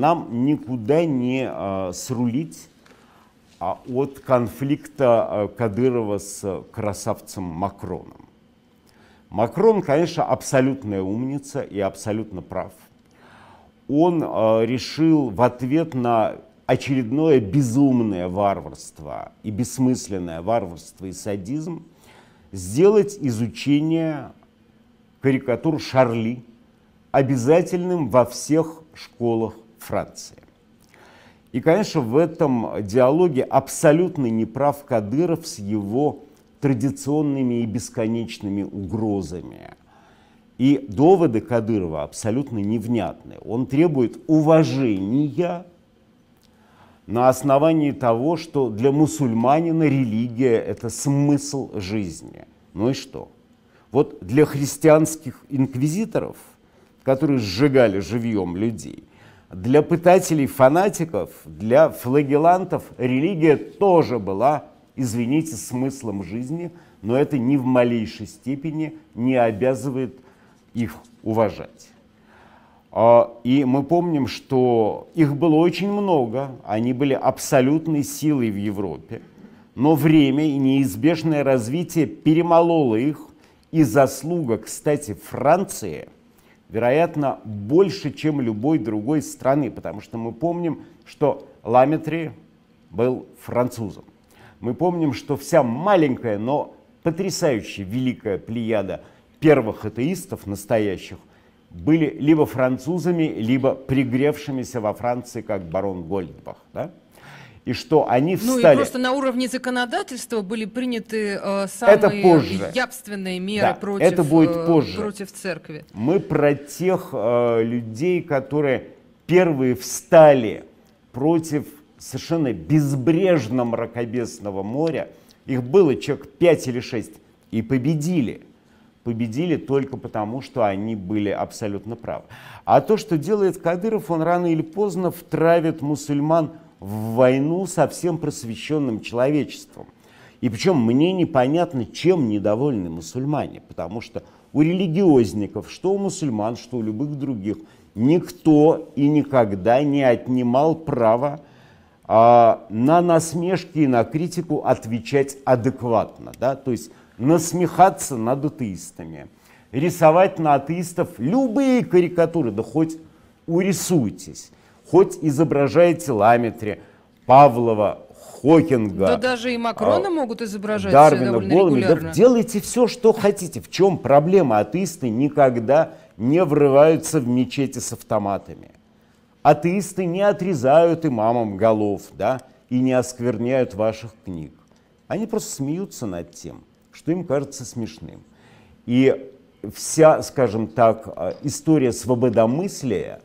нам никуда не а, срулить а, от конфликта а, Кадырова с красавцем Макроном. Макрон, конечно, абсолютная умница и абсолютно прав. Он а, решил в ответ на очередное безумное варварство и бессмысленное варварство и садизм сделать изучение карикатур Шарли обязательным во всех школах Франции. И, конечно, в этом диалоге абсолютно не прав Кадыров с его традиционными и бесконечными угрозами. И доводы Кадырова абсолютно невнятны. Он требует уважения на основании того, что для мусульманина религия – это смысл жизни. Ну и что? Вот для христианских инквизиторов, которые сжигали живьем людей, для пытателей-фанатиков, для флагелантов религия тоже была, извините, смыслом жизни, но это ни в малейшей степени не обязывает их уважать. А, и мы помним, что их было очень много, они были абсолютной силой в Европе, но время и неизбежное развитие перемололо их, и заслуга, кстати, Франции – вероятно, больше, чем любой другой страны, потому что мы помним, что Ламетри был французом. Мы помним, что вся маленькая, но потрясающе великая плеяда первых атеистов настоящих были либо французами, либо пригревшимися во Франции, как барон Гольдбах. Да? и что они встали. Ну и просто на уровне законодательства были приняты э, самые это позже. явственные меры да, против, это будет э, позже. против церкви. Мы про тех э, людей, которые первые встали против совершенно безбрежного мракобесного моря. Их было человек пять или шесть и победили. Победили только потому, что они были абсолютно правы. А то, что делает Кадыров, он рано или поздно втравит мусульман в войну со всем просвещенным человечеством. И причем мне непонятно, чем недовольны мусульмане, потому что у религиозников, что у мусульман, что у любых других, никто и никогда не отнимал право а, на насмешки и на критику отвечать адекватно. Да? То есть насмехаться над атеистами, рисовать на атеистов любые карикатуры, да хоть урисуйтесь хоть изображая теламетри, Павлова, Хокинга. Да даже и Макрона а, могут изображать Дарвина голыми. Да делайте все, что хотите. В чем проблема? Атеисты никогда не врываются в мечети с автоматами. Атеисты не отрезают имамам голов, да, и не оскверняют ваших книг. Они просто смеются над тем, что им кажется смешным. И вся, скажем так, э, история свободомыслия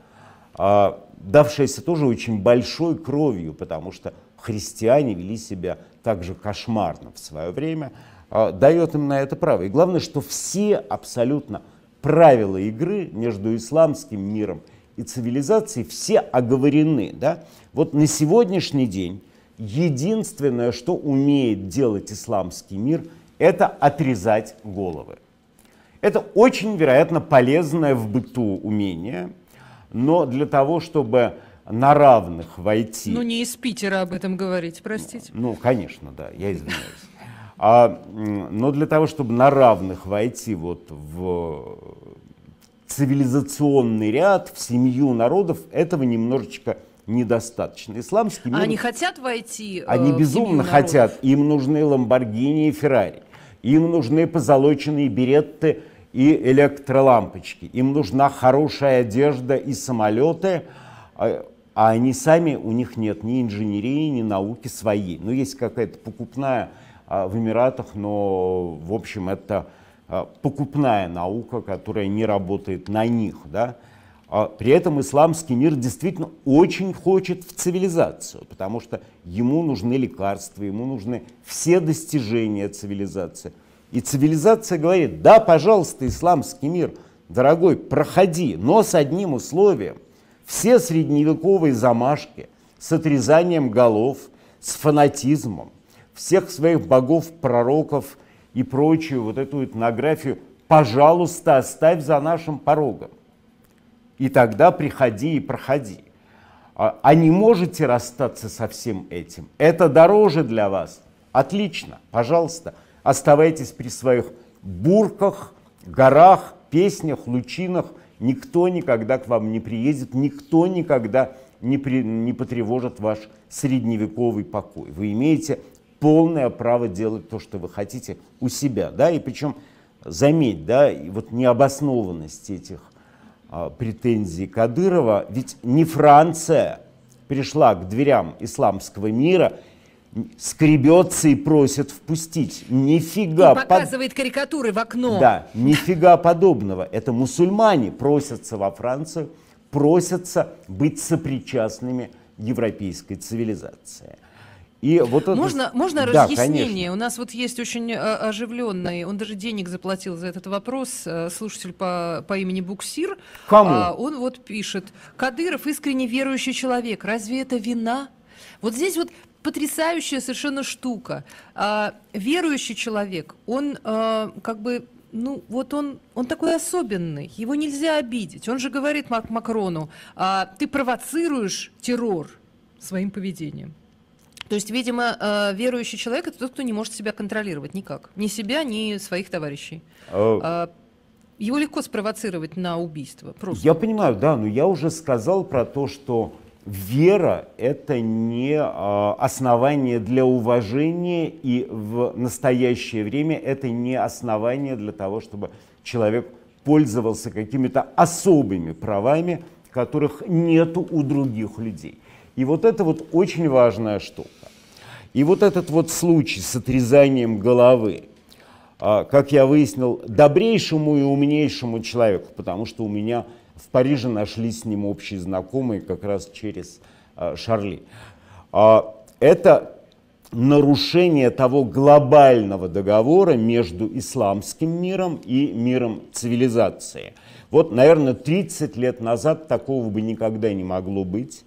а, – давшаяся тоже очень большой кровью, потому что христиане вели себя также кошмарно в свое время, а, дает им на это право. И главное, что все абсолютно правила игры между исламским миром и цивилизацией, все оговорены. Да? Вот на сегодняшний день единственное, что умеет делать исламский мир, это отрезать головы. Это очень, вероятно, полезное в быту умение – но для того, чтобы на равных войти... Ну, не из Питера об этом говорить, простите. Ну, конечно, да, я извиняюсь. А, но для того, чтобы на равных войти вот в цивилизационный ряд, в семью народов, этого немножечко недостаточно. Исламский а мир... Они хотят войти э, Они в безумно хотят. Им нужны Ламборгини и Феррари. Им нужны позолоченные беретты и электролампочки. Им нужна хорошая одежда и самолеты, а, а они сами, у них нет ни инженерии, ни науки своей. Но ну, есть какая-то покупная а, в Эмиратах, но, в общем, это а, покупная наука, которая не работает на них. Да? При этом исламский мир действительно очень хочет в цивилизацию, потому что ему нужны лекарства, ему нужны все достижения цивилизации – и цивилизация говорит, да, пожалуйста, исламский мир, дорогой, проходи, но с одним условием. Все средневековые замашки с отрезанием голов, с фанатизмом, всех своих богов, пророков и прочую вот эту этнографию, пожалуйста, оставь за нашим порогом. И тогда приходи и проходи. А, а не можете расстаться со всем этим? Это дороже для вас? Отлично, пожалуйста. Оставайтесь при своих бурках, горах, песнях, лучинах. Никто никогда к вам не приедет, никто никогда не, при, не потревожит ваш средневековый покой. Вы имеете полное право делать то, что вы хотите у себя. Да? И причем, заметь, да, и вот необоснованность этих а, претензий Кадырова, ведь не Франция пришла к дверям исламского мира – скребется и просит впустить. Нифига. И показывает под... карикатуры в окно. Да, нифига подобного. Это мусульмане просятся во Францию, просятся быть сопричастными европейской цивилизации. И вот можно, можно да, разъяснение? Конечно. У нас вот есть очень э, оживленный, он даже денег заплатил за этот вопрос, э, слушатель по, по имени Буксир. Кому? А, он вот пишет, Кадыров искренне верующий человек, разве это вина? Вот здесь вот потрясающая совершенно штука. А, верующий человек, он а, как бы ну вот он, он такой особенный, его нельзя обидеть. Он же говорит Мак Макрону, а, ты провоцируешь террор своим поведением. То есть, видимо, а, верующий человек – это тот, кто не может себя контролировать никак. Ни себя, ни своих товарищей. А... а его легко спровоцировать на убийство. Просто. Я понимаю, да, но я уже сказал про то, что вера — это не а, основание для уважения, и в настоящее время это не основание для того, чтобы человек пользовался какими-то особыми правами, которых нету у других людей. И вот это вот очень важная штука. И вот этот вот случай с отрезанием головы, а, как я выяснил, добрейшему и умнейшему человеку, потому что у меня в Париже нашли с ним общие знакомые как раз через э, Шарли. А, это нарушение того глобального договора между исламским миром и миром цивилизации. Вот, наверное, 30 лет назад такого бы никогда не могло быть,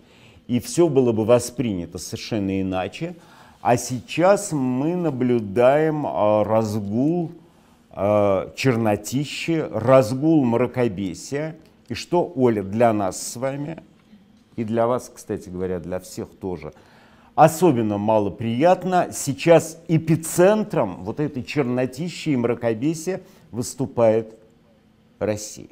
и все было бы воспринято совершенно иначе. А сейчас мы наблюдаем а, разгул а, чернотищи, разгул мракобесия, и что, Оля, для нас с вами, и для вас, кстати говоря, для всех тоже, особенно малоприятно, сейчас эпицентром вот этой чернотищи и мракобесия выступает Россия.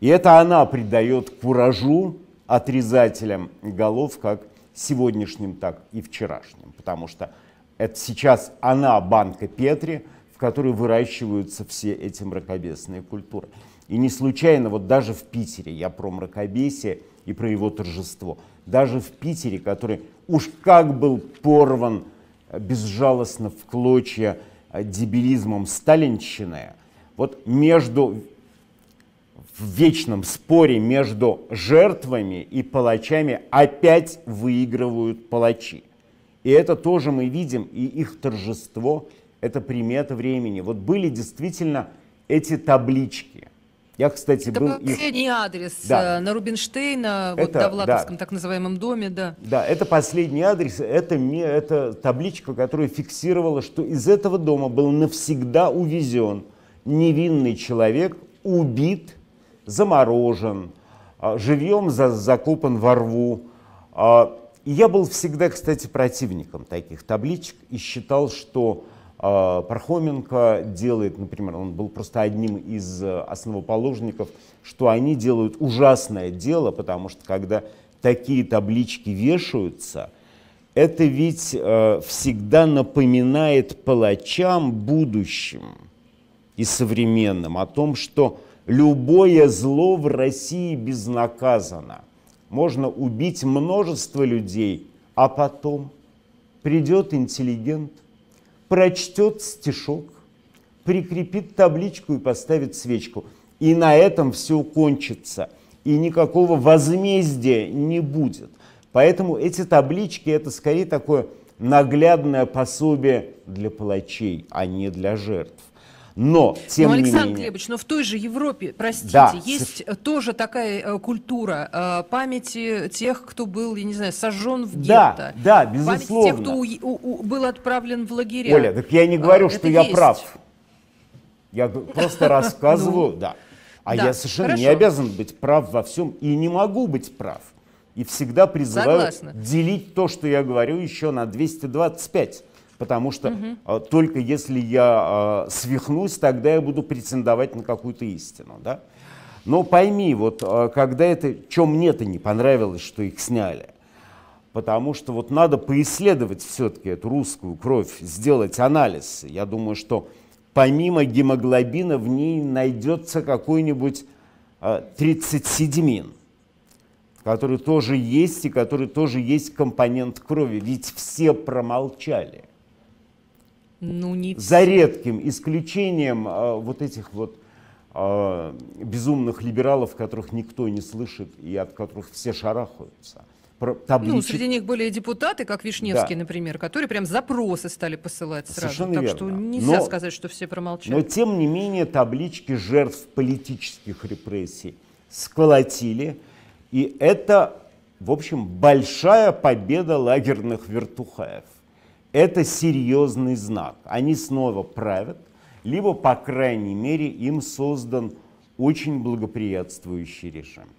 И это она придает куражу отрезателям голов, как сегодняшним, так и вчерашним. Потому что это сейчас она банка Петри, в которой выращиваются все эти мракобесные культуры. И не случайно, вот даже в Питере, я про мракобесие и про его торжество, даже в Питере, который уж как был порван э, безжалостно в клочья э, дебилизмом сталинщины, вот между в вечном споре между жертвами и палачами опять выигрывают палачи. И это тоже мы видим, и их торжество – это примета времени. Вот были действительно эти таблички – я, кстати, Это был... последний их... адрес да. Э, на Рубинштейна, это, вот в Довлатовском да. так называемом доме, да. Да, это последний адрес, это, мне, это табличка, которая фиксировала, что из этого дома был навсегда увезен невинный человек, убит, заморожен, а, живьем закопан во рву. А, я был всегда, кстати, противником таких табличек и считал, что а, Пархоменко делает, например, он был просто одним из э, основоположников, что они делают ужасное дело, потому что когда такие таблички вешаются, это ведь э, всегда напоминает палачам будущим и современным о том, что любое зло в России безнаказано. Можно убить множество людей, а потом придет интеллигент – прочтет стишок, прикрепит табличку и поставит свечку. И на этом все кончится. И никакого возмездия не будет. Поэтому эти таблички это скорее такое наглядное пособие для палачей, а не для жертв. Но, тем но, ну, Александр не Александр менее... Глебович, но в той же Европе, простите, да. есть с... Э, тоже такая э, культура э, памяти тех, кто был, я не знаю, сожжен в гетто. Да, да, безусловно. Память тех, кто у, у, у, был отправлен в лагеря. Оля, так я не говорю, а, что я есть. прав. Я просто ну, рассказываю, да. А я совершенно не обязан быть прав во всем и не могу быть прав. И всегда призываю делить то, что я говорю, еще на 225 потому что угу. только если я а, свихнусь, тогда я буду претендовать на какую-то истину, да. Но пойми, вот а, когда это, чем мне-то не понравилось, что их сняли, потому что вот надо поисследовать все-таки эту русскую кровь, сделать анализ. Я думаю, что помимо гемоглобина в ней найдется какой-нибудь э, 37 который тоже есть и который тоже есть компонент крови. Ведь все промолчали. Ну, не За редким исключением э, вот этих вот э, безумных либералов, которых никто не слышит и от которых все шарахаются. Про, табличек... Ну, среди них были и депутаты, как Вишневский, да. например, которые прям запросы стали посылать сразу. Совершенно так верно. что нельзя но, сказать, что все промолчали. Но тем не менее таблички жертв политических репрессий сколотили. И это, в общем, большая победа лагерных вертухаев это серьезный знак. Они снова правят, либо, по крайней мере, им создан очень благоприятствующий режим.